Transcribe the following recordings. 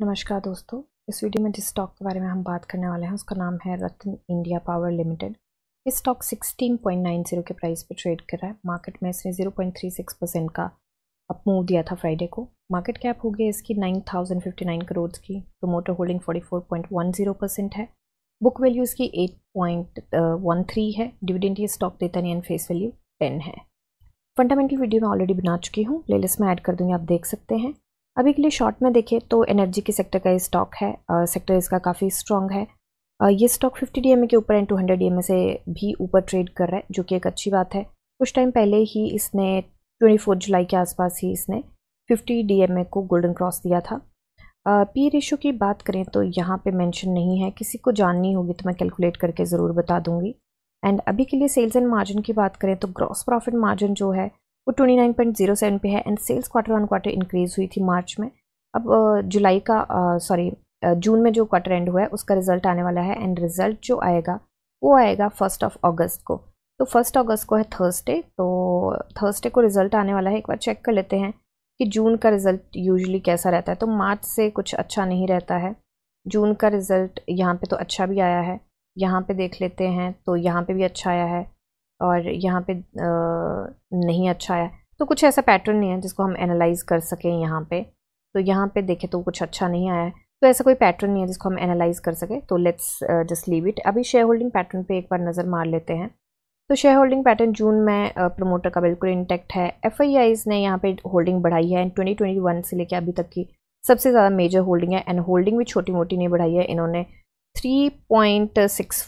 नमस्कार दोस्तों इस वीडियो में जिस स्टॉक के बारे में हम बात करने वाले हैं उसका नाम है रत्न इंडिया पावर लिमिटेड इस स्टॉक 16.90 के प्राइस पर ट्रेड कर रहा है मार्केट में इसने 0.36 परसेंट का अप मूव दिया था फ्राइडे को मार्केट कैप हो गई इसकी 9,059 करोड़ की प्रोमोटर होल्डिंग 44.10 परसेंट है बुक वैल्यू इसकी 8.13 है डिविडेंड ये स्टॉक देता नहीं एंड फेस वैल्यू टेन है फंडामेंटल वीडियो मैं ऑलरेडी बना चुकी हूँ प्ले में ऐड कर दूँगी आप देख सकते हैं अभी के लिए शॉर्ट में देखें तो एनर्जी के सेक्टर का ये स्टॉक है सेक्टर इसका काफ़ी स्ट्रॉन्ग है ये स्टॉक 50 डीएमए के ऊपर एंड 200 डीएमए से भी ऊपर ट्रेड कर रहा है जो कि एक अच्छी बात है कुछ टाइम पहले ही इसने 24 जुलाई के आसपास ही इसने 50 डीएमए को गोल्डन क्रॉस दिया था पी रेशो e की बात करें तो यहाँ पे मेंशन नहीं है किसी को जाननी होगी तो मैं कैलकुलेट करके ज़रूर बता दूंगी एंड अभी के लिए सेल्स एंड मार्जिन की बात करें तो ग्रॉस प्रॉफिट मार्जिन जो है वो 29.07 पे है and sales quarter on quarter increase हुई थी मार्च में अब जुलाई का सॉरी जून में जो क्वार्टर एंड हुआ है उसका रिजल्ट आने वाला है एंड रिजल्ट जो आएगा वो आएगा फर्स्ट ऑफ अगस्त को तो फर्स्ट अगस्त को है थर्सडे तो थर्सडे को रिज़ल्ट आने वाला है एक बार चेक कर लेते हैं कि जून का रिज़ल्ट यूजली कैसा रहता है तो मार्च से कुछ अच्छा नहीं रहता है जून का रिज़ल्ट यहाँ पर तो अच्छा भी आया है यहाँ पर देख लेते हैं तो यहाँ पर भी अच्छा आया है और यहाँ पे नहीं अच्छा है तो कुछ ऐसा पैटर्न नहीं है जिसको हम एनालाइज़ कर सकें यहाँ पे तो यहाँ पे देखें तो कुछ अच्छा नहीं आया है तो ऐसा कोई पैटर्न नहीं है जिसको हम एनालाइज़ कर सकें तो लेट्स जस्ट लीव इट अभी शेयर होल्डिंग पैटर्न पे एक बार नज़र मार लेते हैं तो शेयर होल्डिंग पैटर्न जून में प्रमोटर का बिल्कुल इंटैक्ट है एफ ने यहाँ पर होल्डिंग बढ़ाई है एंड 2021 से लेकर अभी तक की सबसे ज़्यादा मेजर होल्डिंग है एंड होल्डिंग भी छोटी मोटी नहीं बढ़ाई है इन्होंने three point six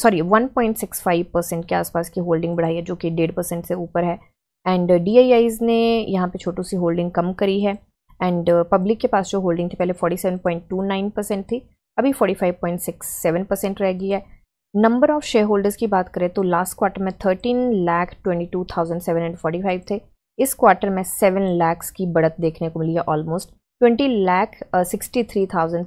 sorry one point six five percent के आसपास की होल्डिंग बढ़ाई है जो कि डेढ़ परसेंट से ऊपर है एंड डी ने यहाँ पे छोटू सी होल्डिंग कम करी है एंड पब्लिक के पास जो होल्डिंग थी पहले forty seven point two nine percent थी अभी forty five point six seven percent रह गई है नंबर ऑफ शेयर होल्डर्स की बात करें तो लास्ट क्वार्टर में thirteen lakh twenty two thousand seven hundred forty five थे इस क्वार्टर में सेवन लैक्स की बढ़त देखने को मिली है almost twenty lakh sixty three thousand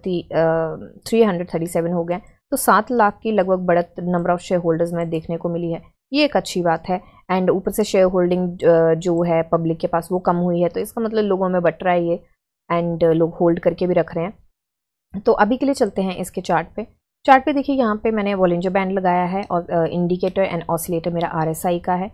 three hundred thirty seven हो गए तो सात लाख की लगभग बढ़त नंबर ऑफ़ शेयर होल्डर्स में देखने को मिली है ये एक अच्छी बात है एंड ऊपर से शेयर होल्डिंग जो है पब्लिक के पास वो कम हुई है तो इसका मतलब लोगों में बट रहा है ये एंड लोग होल्ड करके भी रख रहे हैं तो अभी के लिए चलते हैं इसके चार्ट पे चार्ट पे देखिए यहाँ पे मैंने वॉलेंजर बैंड लगाया है और इंडिकेटर एंड ऑसिलेटर मेरा आर का है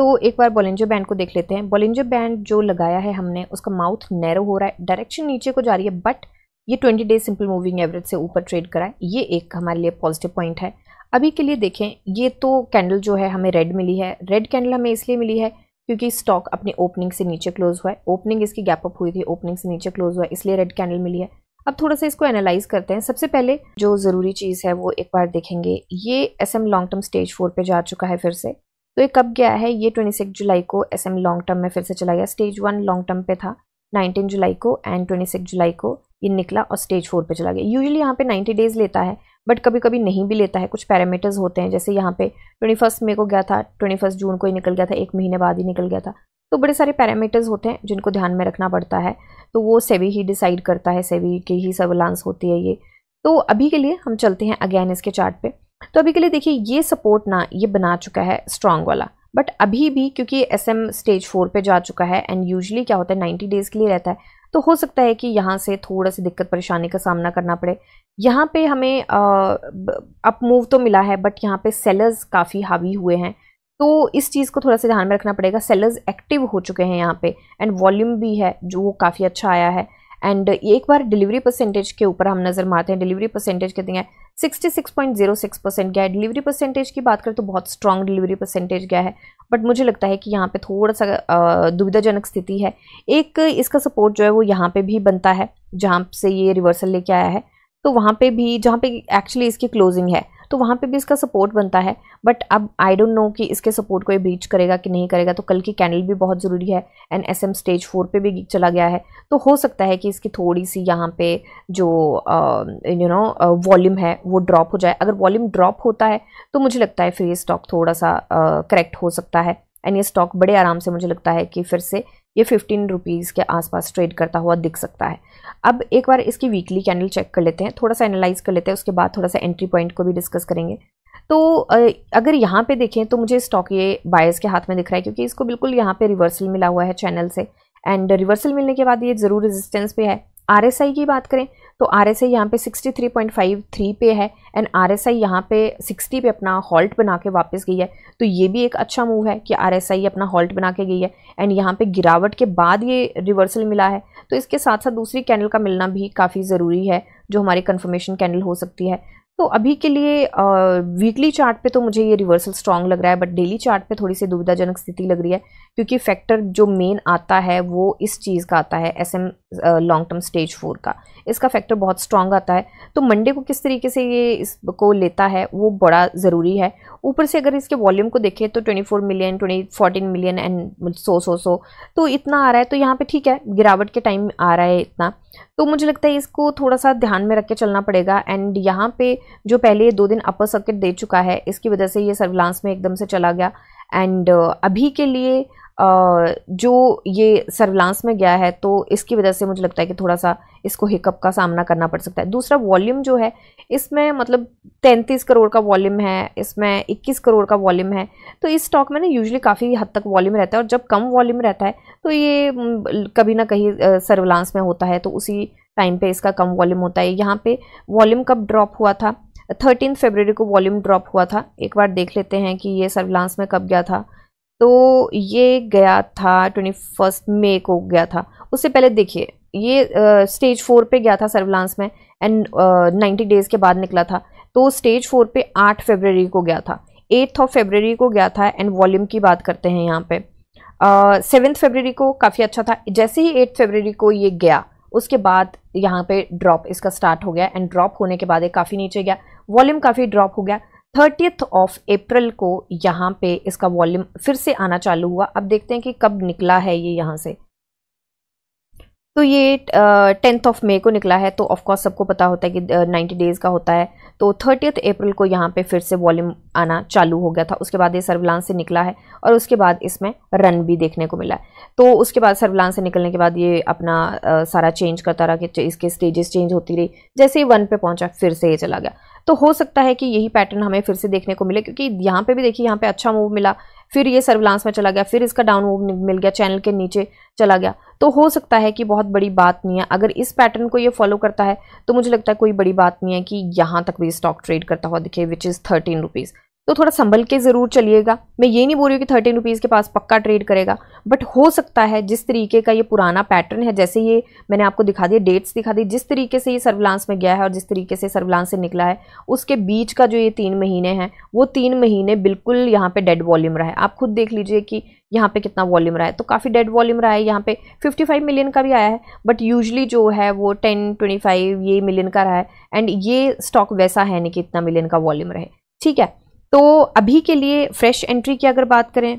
तो एक बार बोलेंजो बैंड को देख लेते हैं बोलेंजो बैंड जो लगाया है हमने उसका माउथ नैरो हो रहा है डायरेक्शन नीचे को जा रही है बट ये 20 डेज सिंपल मूविंग एवरेज से ऊपर ट्रेड कराए ये एक हमारे लिए पॉजिटिव पॉइंट है अभी के लिए देखें ये तो कैंडल जो है हमें रेड मिली है रेड कैंडल हमें इसलिए मिली है क्योंकि स्टॉक अपनी ओपनिंग से नीचे क्लोज हुआ है ओपनिंग इसकी गैप अप हुई थी ओपनिंग से नीचे क्लोज हुआ है इसलिए रेड कैंडल मिली है अब थोड़ा सा इसको एनालाइज करते हैं सबसे पहले जो ज़रूरी चीज़ है वो एक बार देखेंगे ये S M long term stage four पर जा चुका है फिर से तो ये कब गया है ये ट्वेंटी सिक्स जुलाई को एस एम लॉन्ग टर्म में फिर से चला गया स्टेज वन लॉन्ग टर्म पे था नाइनटीन जुलाई को एंड ट्वेंटी सिक्स जुलाई को ये निकला और स्टेज फोर पे चला गया यूजुअली यहाँ पे नाइन्टी डेज लेता है बट कभी कभी नहीं भी लेता है कुछ पैरामीटर्स होते हैं जैसे यहाँ पे ट्वेंटी फर्स्ट मे को गया था ट्वेंटी फर्स्ट जून को ही निकल गया था एक महीने बाद ही निकल गया था तो बड़े सारे पैरामीटर्स होते हैं जिनको ध्यान में रखना पड़ता है तो वो सेवी ही डिसाइड करता है सेवी की ही सर्वलांस होती है ये तो अभी के लिए हम चलते हैं अगेन इसके चार्ट पे तो अभी के लिए देखिए ये सपोर्ट ना ये बना चुका है स्ट्रांग वाला बट अभी भी क्योंकि एस एम स्टेज फोर पे जा चुका है एंड यूजली क्या होता है नाइन्टी डेज़ के लिए रहता है तो हो सकता है कि यहाँ से थोड़ा सी दिक्कत परेशानी का सामना करना पड़े यहाँ पे हमें अप मूव तो मिला है बट यहाँ पे सेलर्स काफ़ी हावी हुए हैं तो इस चीज़ को थोड़ा सा ध्यान में रखना पड़ेगा सेलर्स एक्टिव हो चुके हैं यहाँ पे एंड वॉल्यूम भी है जो काफ़ी अच्छा आया है एंड एक बार डिलीवरी परसेंटेज के ऊपर हम नज़र मारते हैं डिलीवरी परसेंटेज कितनी है 66.06 परसेंट गया है डिलीवरी परसेंटेज की बात करें तो बहुत स्ट्रॉन्ग डिलीवरी परसेंटेज गया है बट मुझे लगता है कि यहाँ पे थोड़ा सा दुविधाजनक स्थिति है एक इसका सपोर्ट जो है वो यहाँ पे भी बनता है जहाँ से ये रिवर्सल लेके आया है तो वहाँ पे भी जहाँ पे एक्चुअली इसकी क्लोजिंग है तो वहाँ पे भी इसका सपोर्ट बनता है बट अब आई डोंट नो कि इसके सपोर्ट को ये ब्रीच करेगा कि नहीं करेगा तो कल की कैंडल भी बहुत ज़रूरी है and S M stage four पे भी चला गया है तो हो सकता है कि इसकी थोड़ी सी यहाँ पे जो यू नो वॉल्यूम है वो ड्रॉप हो जाए अगर वॉल्यूम ड्रॉप होता है तो मुझे लगता है फिर ये स्टॉक थोड़ा सा करेक्ट uh, हो सकता है एंड ये स्टॉक बड़े आराम से मुझे लगता है कि फिर से ये फिफ्टीन रुपीज़ के आसपास ट्रेड करता हुआ दिख सकता है अब एक बार इसकी वीकली कैंडल चेक कर लेते हैं थोड़ा सा एनालाइज कर लेते हैं उसके बाद थोड़ा सा एंट्री पॉइंट को भी डिस्कस करेंगे तो अगर यहाँ पे देखें तो मुझे स्टॉक ये बायर्स के हाथ में दिख रहा है क्योंकि इसको बिल्कुल यहाँ पे रिवर्सल मिला हुआ है चैनल से एंड रिवर्सल मिलने के बाद ये ज़रूर रेजिस्टेंस पे है आर की बात करें तो आर एस आई यहाँ पर sixty three point five three पे है एंड आर एस आई यहाँ पे सिक्सटी पे अपना हॉल्ट बना के वापस गई है तो ये भी एक अच्छा मूव है कि आर एस आई अपना हॉल्ट बना के गई है एंड यहाँ पे गिरावट के बाद ये रिवर्सल मिला है तो इसके साथ साथ दूसरी कैंडल का मिलना भी काफ़ी ज़रूरी है जो हमारी कन्फर्मेशन कैंडल हो सकती है तो अभी के लिए वीकली चार्ट पे तो मुझे ये रिवर्सल स्ट्रांग लग रहा है बट डेली चार्ट पे थोड़ी सी दुविधाजनक स्थिति लग रही है क्योंकि फैक्टर जो मेन आता है वो इस चीज़ का आता है S M long term stage four का इसका फैक्टर बहुत स्ट्रांग आता है तो मंडे को किस तरीके से ये इसको लेता है वो बड़ा ज़रूरी है ऊपर से अगर इसके वॉल्यूम को देखें तो twenty four million twenty fourteen million and so so so तो इतना आ रहा है तो यहाँ पर ठीक है गिरावट के टाइम आ रहा है इतना तो मुझे लगता है इसको थोड़ा सा ध्यान में रख के चलना पड़ेगा एंड यहाँ पे जो पहले दो दिन अपर सर्किट दे चुका है इसकी वजह से ये सर्विलांस में एकदम से चला गया एंड अभी के लिए जो ये सर्विलांस में गया है तो इसकी वजह से मुझे लगता है कि थोड़ा सा इसको हिकअप का सामना करना पड़ सकता है दूसरा वॉल्यूम जो है इसमें मतलब तैंतीस करोड़ का वॉल्यूम है इसमें इक्कीस करोड़ का वॉल्यूम है तो इस स्टॉक में ना यूजली काफ़ी हद तक वॉल्यूम रहता है और जब कम वॉल्यूम रहता है तो ये कभी ना कहीं सर्विलांस में होता है तो उसी टाइम पर इसका कम वॉल्यूम होता है यहाँ पर वॉल्यूम कब ड्रॉप हुआ था थर्टीन फेबररी को वॉल्यूम ड्रॉप हुआ था एक बार देख लेते हैं कि ये सर्विलांस में कब गया था तो ये गया था ट्वेंटी फर्स्ट मे को गया था उससे पहले देखिए ये स्टेज फोर पे गया था सर्विलांस में एंड नाइन्टी डेज़ के बाद निकला था तो स्टेज फोर पे आठ फेबररी को गया था एट्थ ऑफ फेबररी को गया था एंड वॉल्यूम की बात करते हैं यहाँ पे सेवन्थ uh, फेबररी को काफ़ी अच्छा था जैसे ही एट्थ फेबररी को ये गया उसके बाद यहाँ पे ड्रॉप इसका स्टार्ट हो गया एंड ड्रॉप होने के बाद ये काफ़ी नीचे गया वॉल्यूम काफ़ी ड्रॉप हो गया थर्टीथ ऑफ अप्रैल को यहाँ पे इसका वॉल्यूम फिर से आना चालू हुआ अब देखते हैं कि कब निकला है ये यहाँ से तो ये टेंथ ऑफ मे को निकला है तो ऑफकोर्स सबको पता होता है कि नाइन्टी डेज़ का होता है तो थर्टियथ अप्रैल को यहाँ पे फिर से वॉल्यूम आना चालू हो गया था उसके बाद ये सर्विलांस से निकला है और उसके बाद इसमें रन भी देखने को मिला है तो उसके बाद सर्विलांस से निकलने के बाद ये अपना आ, सारा चेंज करता रहा कि इसके स्टेजेस चेंज होती रही जैसे ही वन पे पहुँचा फिर से ये चला गया तो हो सकता है कि यही पैटर्न हमें फिर से देखने को मिले क्योंकि यहाँ पे भी देखिए यहाँ पे अच्छा मूव मिला फिर ये सर्विलांस में चला गया फिर इसका डाउन मूव मिल गया चैनल के नीचे चला गया तो हो सकता है कि बहुत बड़ी बात नहीं है अगर इस पैटर्न को ये फॉलो करता है तो मुझे लगता है कोई बड़ी बात नहीं है कि यहाँ तक भी स्टॉक ट्रेड करता हुआ दिखे विच इज़ थर्टीन रुपीज़ तो थोड़ा संभल के ज़रूर चलिएगा मैं ये नहीं बोल रही हूँ कि थर्टीन रुपीज़ के पास पक्का ट्रेड करेगा बट हो सकता है जिस तरीके का ये पुराना पैटर्न है जैसे ये मैंने आपको दिखा दिया डेट्स दिखा दी जिस तरीके से ये सर्विलांस में गया है और जिस तरीके से सर्विलांस से निकला है उसके बीच का जो ये तीन महीने हैं वो तीन महीने बिल्कुल यहाँ पर डेड वॉल्यूम रहा है आप खुद देख लीजिए कि यहाँ पे कितना वॉल्यूम रहा है तो काफ़ी डेड वॉल्यूम रहा है यहाँ पे 55 मिलियन का भी आया है बट यूजली जो है वो 10 25 ये मिलियन का रहा है एंड ये स्टॉक वैसा है नहीं कि इतना मिलियन का वॉल्यूम रहे ठीक है तो अभी के लिए फ्रेश एंट्री की अगर बात करें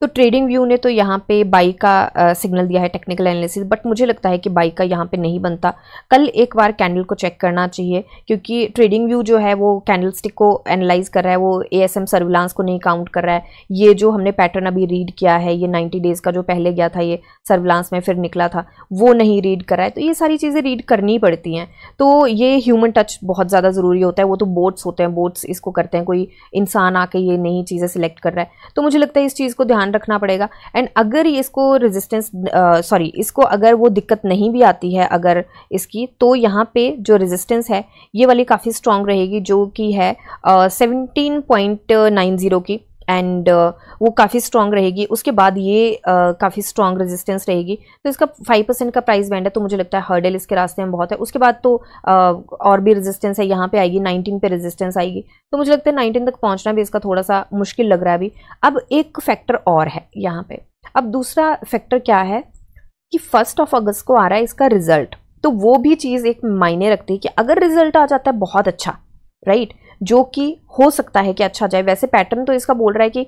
तो ट्रेडिंग व्यू ने तो यहाँ पे बाई का सिग्नल दिया है टेक्निकल एनालिसिस बट मुझे लगता है कि बाई का यहाँ पे नहीं बनता कल एक बार कैंडल को चेक करना चाहिए क्योंकि ट्रेडिंग व्यू जो है वो कैंडल स्टिक को एनालाइज कर रहा है वो ए एस एम सर्विलांस को नहीं काउंट कर रहा है ये जो हमने पैटर्न अभी रीड किया है ये नाइन्टी डेज़ का जो पहले गया था ये सर्विलांस में फिर निकला था वो नहीं रीड कर रहा है तो ये सारी चीज़ें रीड करनी पड़ती हैं तो ये ह्यूमन टच बहुत ज़्यादा ज़रूरी होता है वो तो बोट्स होते हैं बोट्स इसको करते हैं कोई इंसान आके ये नई चीज़ें सिलेक्ट कर रहा है तो मुझे लगता है इस चीज़ को ध्यान ध्यान रखना पड़ेगा एंड अगर ये इसको रेजिस्टेंस सॉरी इसको अगर वो दिक्कत नहीं भी आती है अगर इसकी तो यहाँ पे जो रेजिस्टेंस है ये वाली काफ़ी स्ट्रॉन्ग रहेगी जो कि है सेवनटीन पॉइंट नाइन ज़ीरो की एंड uh, वो काफ़ी स्ट्रॉन्ग रहेगी उसके बाद ये uh, काफ़ी स्ट्रॉन्ग रेजिस्टेंस रहेगी तो इसका फाइव परसेंट का प्राइस बैंड है तो मुझे लगता है हर्डल इसके रास्ते में बहुत है उसके बाद तो uh, और भी रेजिस्टेंस है यहाँ पे आएगी नाइनटीन पे रेजिस्टेंस आएगी तो मुझे लगता है नाइनटीन तक पहुँचना भी इसका थोड़ा सा मुश्किल लग रहा है अभी अब एक फैक्टर और है यहाँ पर अब दूसरा फैक्टर क्या है कि फर्स्ट ऑफ अगस्त को आ रहा है इसका रिजल्ट तो वो भी चीज़ एक मायने रखती है कि अगर रिजल्ट आ जाता है बहुत अच्छा राइट जो कि हो सकता है कि अच्छा जाए वैसे पैटर्न तो इसका बोल रहा है कि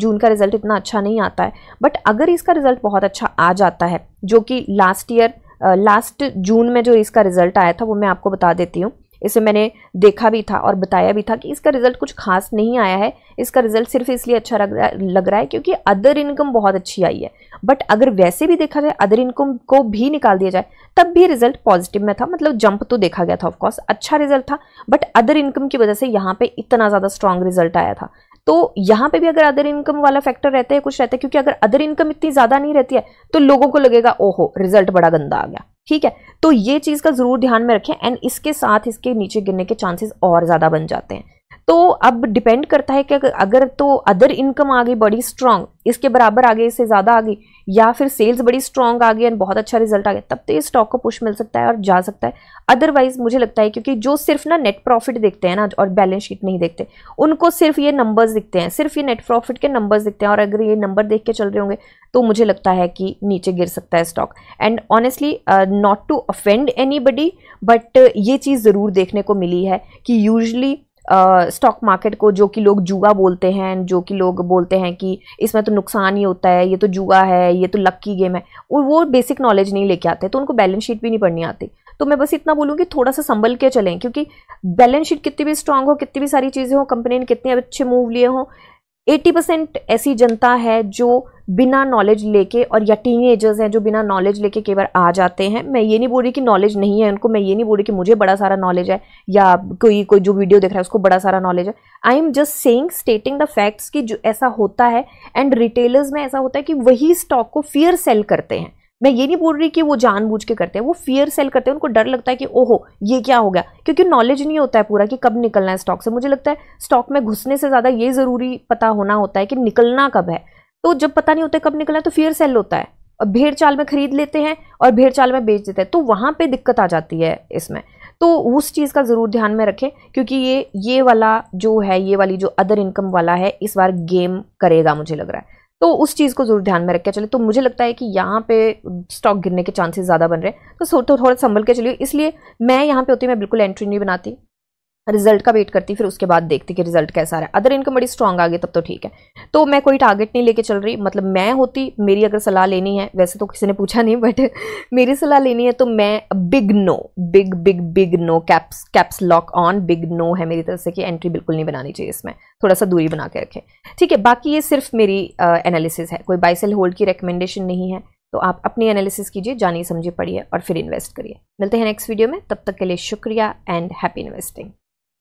जून का रिजल्ट इतना अच्छा नहीं आता है बट अगर इसका रिजल्ट बहुत अच्छा आ जाता है जो कि लास्ट ईयर लास्ट जून में जो इसका रिजल्ट आया था वो मैं आपको बता देती हूँ इसे मैंने देखा भी था और बताया भी था कि इसका रिज़ल्ट कुछ खास नहीं आया है इसका रिज़ल्ट सिर्फ इसलिए अच्छा लग रहा लग रहा है क्योंकि अदर इनकम बहुत अच्छी आई है बट अगर वैसे भी देखा जाए अदर इनकम को भी निकाल दिया जाए तब भी रिज़ल्ट पॉजिटिव में था मतलब जंप तो देखा गया था ऑफकोर्स अच्छा रिज़ल्ट था बट अदर इनकम की वजह से यहाँ पर इतना ज़्यादा स्ट्रॉन्ग रिज़ल्ट आया था तो यहाँ पे भी अगर अदर इनकम वाला फैक्टर रहता है कुछ रहता है क्योंकि अगर अदर इनकम इतनी ज़्यादा नहीं रहती है तो लोगों को लगेगा ओहो रिजल्ट बड़ा गंदा आ गया ठीक है तो ये चीज़ का ज़रूर ध्यान में रखें एंड इसके साथ इसके नीचे गिरने के चांसेस और ज़्यादा बन जाते हैं तो अब डिपेंड करता है कि अगर तो अदर इनकम आ गई बड़ी स्ट्रांग इसके बराबर आ गई इससे ज़्यादा आ गई या फिर सेल्स बड़ी स्ट्रांग आ गई एंड बहुत अच्छा रिजल्ट आ गया तब तो ये स्टॉक को पुश मिल सकता है और जा सकता है अदरवाइज मुझे लगता है क्योंकि जो सिर्फ ना नेट प्रॉफिट देखते हैं ना और बैलेंस शीट नहीं देखते उनको सिर्फ ये नंबर्स दिखते हैं सिर्फ ये नेट प्रॉफिट के नंबर्स दिखते हैं और अगर ये नंबर देख के चल रहे होंगे तो मुझे लगता है कि नीचे गिर सकता है stock and honestly not to offend any but ये चीज़ ज़रूर देखने को मिली है कि यूजली स्टॉक मार्केट को जो कि लोग जुआ बोलते हैं जो कि लोग बोलते हैं कि इसमें तो नुकसान ही होता है ये तो जुआ है ये तो लक्की गेम है और वो बेसिक नॉलेज नहीं लेके आते तो उनको बैलेंस शीट भी नहीं पढ़नी आती तो मैं बस इतना बोलूँगी थोड़ा सा संभल के चलें क्योंकि बैलेंस शीट कितनी भी स्ट्रांग हो कितनी भी सारी चीज़ें हो कंपनी ने कितने अच्छे मूव लिए हों एट्टी परसेंट ऐसी जनता है जो बिना नॉलेज लेके और या एजर्स हैं जो बिना नॉलेज लेके कई बार आ जाते हैं मैं ये नहीं बोल रही कि नॉलेज नहीं है उनको मैं ये नहीं बोल रही कि मुझे बड़ा सारा नॉलेज है या कोई कोई जो वीडियो देख रहा है उसको बड़ा सारा नॉलेज है I am just saying stating the facts कि जो ऐसा होता है एंड रिटेलर्स में ऐसा होता है कि वही स्टॉक को फियर सेल करते हैं मैं ये नहीं बोल रही कि वो जानबूझ के करते हैं वो फियर सेल करते हैं उनको डर लगता है कि ओहो ये क्या हो गया क्योंकि नॉलेज नहीं होता है पूरा कि कब निकलना है स्टॉक से मुझे लगता है स्टॉक में घुसने से ज़्यादा ये ज़रूरी पता होना होता है कि निकलना कब है तो जब पता नहीं होता है कब निकलना है तो फियर सेल होता है और भेड़ चाल में खरीद लेते हैं और भेड़ चाल में बेच देते हैं तो वहाँ पर दिक्कत आ जाती है इसमें तो उस चीज़ का ज़रूर ध्यान में रखें क्योंकि ये ये वाला जो है ये वाली जो अदर इनकम वाला है इस बार गेम करेगा मुझे लग रहा है तो उस चीज़ को ज़रूर ध्यान में रख के चले तो मुझे लगता है कि यहाँ पे स्टॉक गिरने के चांसेस ज़्यादा बन रहे हैं तो सो तो थोड़ा संभल के चलिए इसलिए मैं यहाँ पे होती मैं बिल्कुल एंट्री नहीं बनाती रिजल्ट का वेट करती फिर उसके बाद देखती कि रिजल्ट कैसा आ रहा है अदर इनकम बड़ी स्ट्रांग आ गई तब तो ठीक है तो मैं कोई टारगेट नहीं लेके चल रही मतलब मैं होती मेरी अगर सलाह लेनी है वैसे तो किसी ने पूछा नहीं बट मेरी सलाह लेनी है तो मैं big no big big big no caps caps lock on big no है मेरी तरफ से कि एंट्री बिल्कुल नहीं बनानी चाहिए इसमें थोड़ा सा दूरी बना के रखें ठीक है बाकी ये सिर्फ मेरी एनालिसिस uh, है कोई बाइसेल होल्ड की रिकमेंडेशन नहीं है तो आप अपनी एनालिसिस कीजिए जानिए समझिए पढ़िए और फिर इन्वेस्ट करिए मिलते हैं नेक्स्ट वीडियो में तब तक के लिए शुक्रिया एंड हैप्पी इन्वेस्टिंग